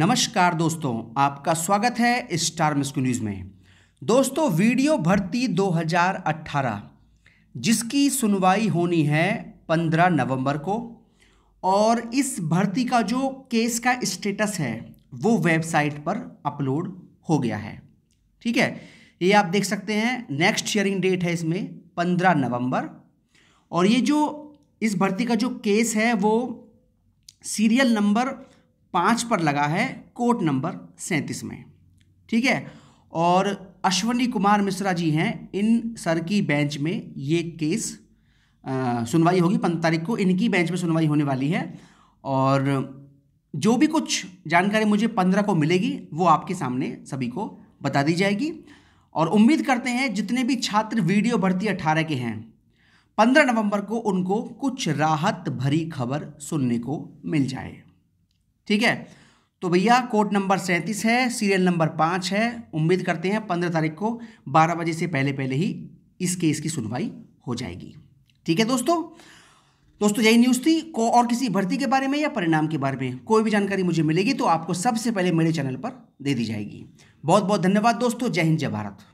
नमस्कार दोस्तों आपका स्वागत है स्टार मिस्को न्यूज़ में दोस्तों वीडियो भर्ती 2018 जिसकी सुनवाई होनी है 15 नवंबर को और इस भर्ती का जो केस का स्टेटस है वो वेबसाइट पर अपलोड हो गया है ठीक है ये आप देख सकते हैं नेक्स्ट हियरिंग डेट है इसमें 15 नवंबर और ये जो इस भर्ती का जो केस है वो सीरियल नंबर पाँच पर लगा है कोर्ट नंबर सैंतीस में ठीक है और अश्वनी कुमार मिश्रा जी हैं इन सर की बेंच में ये केस सुनवाई होगी पंद्रह तारीख को इनकी बेंच में सुनवाई होने वाली है और जो भी कुछ जानकारी मुझे पंद्रह को मिलेगी वो आपके सामने सभी को बता दी जाएगी और उम्मीद करते हैं जितने भी छात्र वीडियो भर्ती अट्ठारह के हैं पंद्रह नवंबर को उनको कुछ राहत भरी खबर सुनने को मिल जाए ठीक है तो भैया कोड नंबर सैंतीस है सीरियल नंबर पाँच है उम्मीद करते हैं पंद्रह तारीख को बारह बजे से पहले पहले ही इस केस की सुनवाई हो जाएगी ठीक है दोस्तों दोस्तों यही न्यूज़ थी को और किसी भर्ती के बारे में या परिणाम के बारे में कोई भी जानकारी मुझे मिलेगी तो आपको सबसे पहले मेरे चैनल पर दे दी जाएगी बहुत बहुत धन्यवाद दोस्तों जय हिंद जय भारत